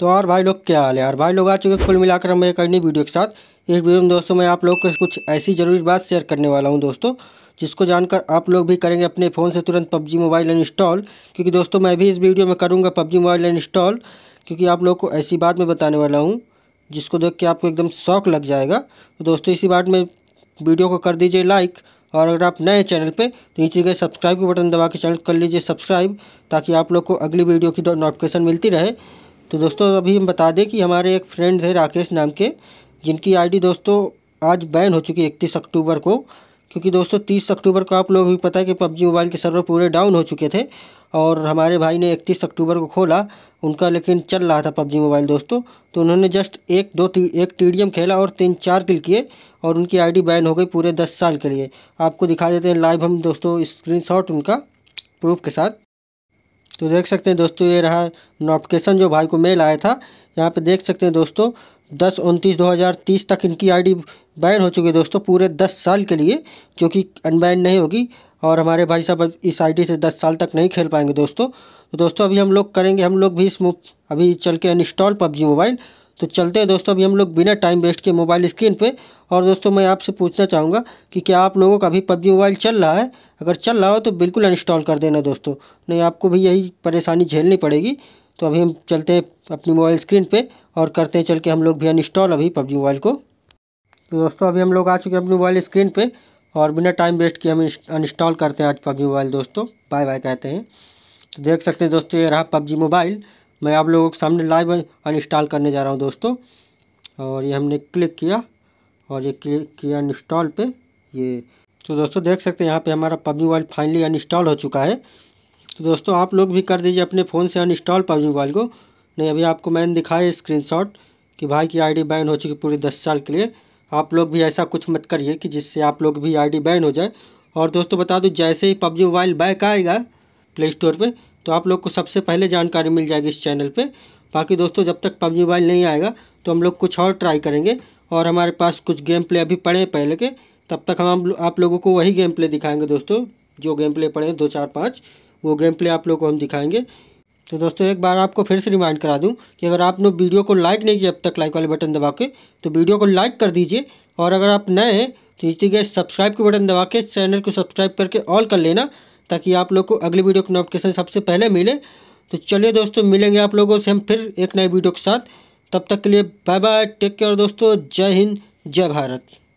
तो और भाई लोग क्या हाल है यार भाई लोग आ चुके कुल मिलाकर हम एक नई वीडियो के साथ इस वीडियो में दोस्तों मैं आप लोग को कुछ ऐसी ज़रूरी बात शेयर करने वाला हूं दोस्तों जिसको जानकर आप लोग भी करेंगे अपने फ़ोन से तुरंत पबजी मोबाइल इंस्टॉल क्योंकि दोस्तों मैं भी इस वीडियो में करूँगा पबजी मोबाइल इंस्टॉल क्योंकि आप लोग को ऐसी बात मैं बताने वाला हूँ जिसको देख के आपको एकदम शौक लग जाएगा तो दोस्तों इसी बात में वीडियो को कर दीजिए लाइक और अगर आप नए चैनल पे तो नीचे गए सब्सक्राइब के बटन दबा के चैनल कर लीजिए सब्सक्राइब ताकि आप लोग को अगली वीडियो की नोटिफिकेशन मिलती रहे तो दोस्तों अभी हम बता दें कि हमारे एक फ्रेंड थे राकेश नाम के जिनकी आईडी दोस्तों आज बैन हो चुकी है इकतीस अक्टूबर को क्योंकि दोस्तों तीस अक्टूबर को आप लोग भी पता है कि पबजी मोबाइल के सर्वर पूरे डाउन हो चुके थे और हमारे भाई ने इकतीस अक्टूबर को खोला उनका लेकिन चल रहा था पबजी मोबाइल दोस्तों तो उन्होंने जस्ट एक दो टी एक टी खेला और तीन चार किल किए और उनकी आईडी बैन हो गई पूरे दस साल के लिए आपको दिखा देते हैं लाइव हम दोस्तों स्क्रीनशॉट उनका प्रूफ के साथ तो देख सकते हैं दोस्तों ये रहा नोटिफिकेशन जो भाई को मेल आया था यहाँ पे देख सकते हैं दोस्तों दस उनतीस दो हज़ार तीस तक इनकी आईडी बैन हो चुकी है दोस्तों पूरे दस साल के लिए जो कि अनबैन नहीं होगी और हमारे भाई साहब इस आई से दस साल तक नहीं खेल पाएंगे दोस्तों तो दोस्तों अभी हम लोग करेंगे हम लोग भी इस अभी चल के अनस्टॉल पबजी मोबाइल तो चलते हैं दोस्तों अभी हम लोग बिना टाइम वेस्ट के मोबाइल स्क्रीन पे और दोस्तों मैं आपसे पूछना चाहूँगा कि क्या आप लोगों का अभी पबजी मोबाइल चल रहा है अगर चल रहा हो तो बिल्कुल अनइंस्टॉल कर देना दोस्तों नहीं आपको भी यही परेशानी झेलनी पड़ेगी तो अभी हम चलते हैं अपनी मोबाइल स्क्रीन पर और करते हैं चल के हम लोग भी अनइंस्टॉल अभी पबजी मोबाइल को तो दोस्तों अभी हम लोग आ चुके हैं अपनी मोबाइल स्क्रीन पर और बिना टाइम वेस्ट किए हम अनइंस्टॉल करते हैं आज पबजी मोबाइल दोस्तों बाय बाय कहते हैं तो देख सकते हैं दोस्तों ये रहा पबजी मोबाइल मैं आप लोगों के सामने लाइव अनइंस्टॉल करने जा रहा हूँ दोस्तों और ये हमने क्लिक किया और ये क्लिक किया इंस्टॉल पे ये तो दोस्तों देख सकते हैं यहाँ पे हमारा पबजी मोबाइल फाइनली अनइंस्टॉल हो चुका है तो दोस्तों आप लोग भी कर दीजिए अपने फ़ोन से अनइंस्टॉल पबजी मोबाइल को नहीं अभी आपको मैंने दिखाया शॉट कि भाई की आई बैन हो चुकी पूरी दस साल के लिए आप लोग भी ऐसा कुछ मत करिए कि जिससे आप लोग भी आई बैन हो जाए और दोस्तों बता दूँ जैसे ही पबजी मोबाइल बैक आएगा प्ले स्टोर पर तो आप लोग को सबसे पहले जानकारी मिल जाएगी इस चैनल पर बाकी दोस्तों जब तक पबजी मोबाइल नहीं आएगा तो हम लोग कुछ और ट्राई करेंगे और हमारे पास कुछ गेम प्ले अभी पड़े हैं पहले के तब तक हम आप लोगों को वही गेम प्ले दिखाएंगे दोस्तों जो गेम प्ले पड़े हैं दो चार पाँच वो गेम प्ले आप लोगों को हम दिखाएंगे तो दोस्तों एक बार आपको फिर से रिमाइंड करा दूं कि अगर आपने वीडियो को लाइक नहीं किया अब तक लाइक वाले बटन दबा के तो वीडियो को लाइक कर दीजिए और अगर आप नए हैं तो इसी गए सब्सक्राइब के बटन दबा के चैनल को सब्सक्राइब करके ऑल कर लेना ताकि आप लोग को अगली वीडियो का नोटिफिकेशन सबसे पहले मिले तो चलिए दोस्तों मिलेंगे आप लोगों से हम फिर एक नए वीडियो के साथ तब तक के लिए बाय बाय टेक केयर दोस्तों जय हिंद जय भारत